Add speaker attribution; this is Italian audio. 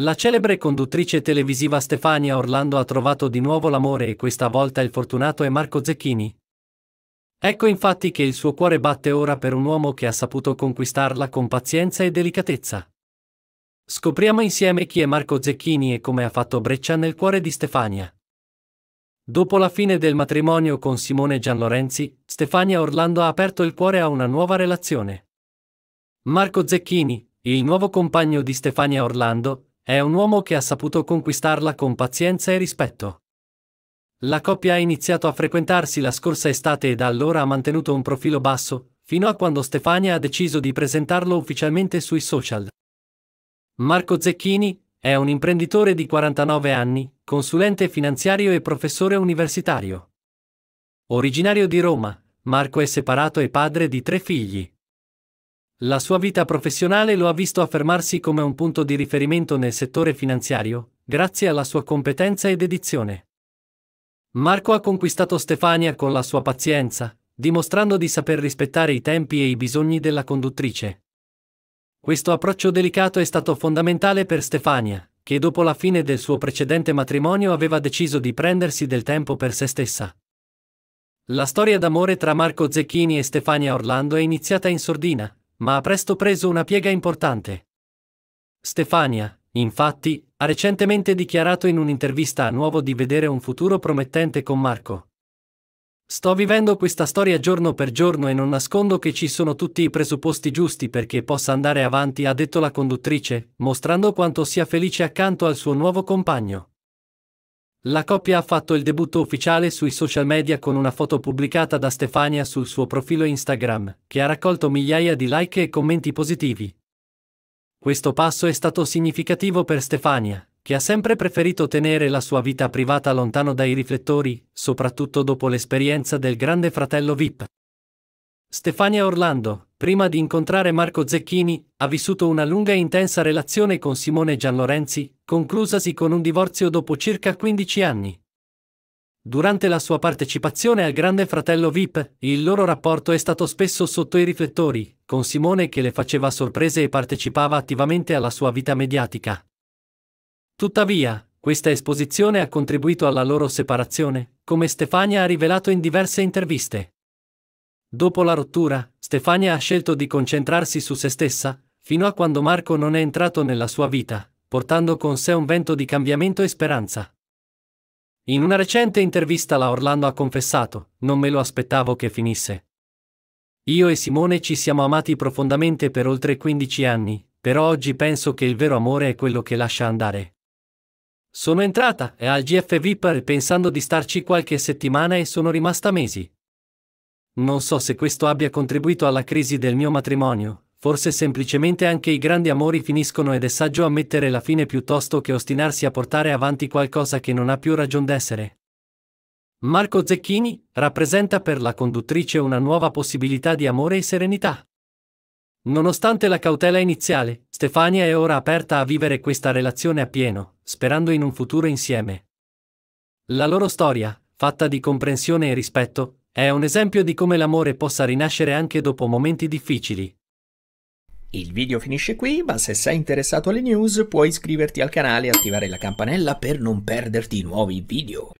Speaker 1: La celebre conduttrice televisiva Stefania Orlando ha trovato di nuovo l'amore e questa volta il fortunato è Marco Zecchini. Ecco infatti che il suo cuore batte ora per un uomo che ha saputo conquistarla con pazienza e delicatezza. Scopriamo insieme chi è Marco Zecchini e come ha fatto breccia nel cuore di Stefania. Dopo la fine del matrimonio con Simone Gianlorenzi, Stefania Orlando ha aperto il cuore a una nuova relazione. Marco Zecchini, il nuovo compagno di Stefania Orlando, è un uomo che ha saputo conquistarla con pazienza e rispetto. La coppia ha iniziato a frequentarsi la scorsa estate e da allora ha mantenuto un profilo basso, fino a quando Stefania ha deciso di presentarlo ufficialmente sui social. Marco Zecchini è un imprenditore di 49 anni, consulente finanziario e professore universitario. Originario di Roma, Marco è separato e padre di tre figli. La sua vita professionale lo ha visto affermarsi come un punto di riferimento nel settore finanziario, grazie alla sua competenza ed edizione. Marco ha conquistato Stefania con la sua pazienza, dimostrando di saper rispettare i tempi e i bisogni della conduttrice. Questo approccio delicato è stato fondamentale per Stefania, che dopo la fine del suo precedente matrimonio aveva deciso di prendersi del tempo per se stessa. La storia d'amore tra Marco Zecchini e Stefania Orlando è iniziata in sordina, ma ha presto preso una piega importante. Stefania, infatti, ha recentemente dichiarato in un'intervista a Nuovo di vedere un futuro promettente con Marco. Sto vivendo questa storia giorno per giorno e non nascondo che ci sono tutti i presupposti giusti perché possa andare avanti, ha detto la conduttrice, mostrando quanto sia felice accanto al suo nuovo compagno. La coppia ha fatto il debutto ufficiale sui social media con una foto pubblicata da Stefania sul suo profilo Instagram, che ha raccolto migliaia di like e commenti positivi. Questo passo è stato significativo per Stefania, che ha sempre preferito tenere la sua vita privata lontano dai riflettori, soprattutto dopo l'esperienza del Grande Fratello VIP. Stefania Orlando, prima di incontrare Marco Zecchini, ha vissuto una lunga e intensa relazione con Simone Gianlorenzi, conclusasi con un divorzio dopo circa 15 anni. Durante la sua partecipazione al Grande Fratello VIP, il loro rapporto è stato spesso sotto i riflettori, con Simone che le faceva sorprese e partecipava attivamente alla sua vita mediatica. Tuttavia, questa esposizione ha contribuito alla loro separazione, come Stefania ha rivelato in diverse interviste. Dopo la rottura, Stefania ha scelto di concentrarsi su se stessa, fino a quando Marco non è entrato nella sua vita, portando con sé un vento di cambiamento e speranza. In una recente intervista la Orlando ha confessato, non me lo aspettavo che finisse. Io e Simone ci siamo amati profondamente per oltre 15 anni, però oggi penso che il vero amore è quello che lascia andare. Sono entrata e al GF Viper pensando di starci qualche settimana e sono rimasta mesi. Non so se questo abbia contribuito alla crisi del mio matrimonio, forse semplicemente anche i grandi amori finiscono ed è saggio ammettere la fine piuttosto che ostinarsi a portare avanti qualcosa che non ha più ragion d'essere. Marco Zecchini rappresenta per la conduttrice una nuova possibilità di amore e serenità. Nonostante la cautela iniziale, Stefania è ora aperta a vivere questa relazione a pieno, sperando in un futuro insieme. La loro storia, fatta di comprensione e rispetto, è un esempio di come l'amore possa rinascere anche dopo momenti difficili. Il video finisce qui, ma se sei interessato alle news puoi iscriverti al canale e attivare la campanella per non perderti nuovi video.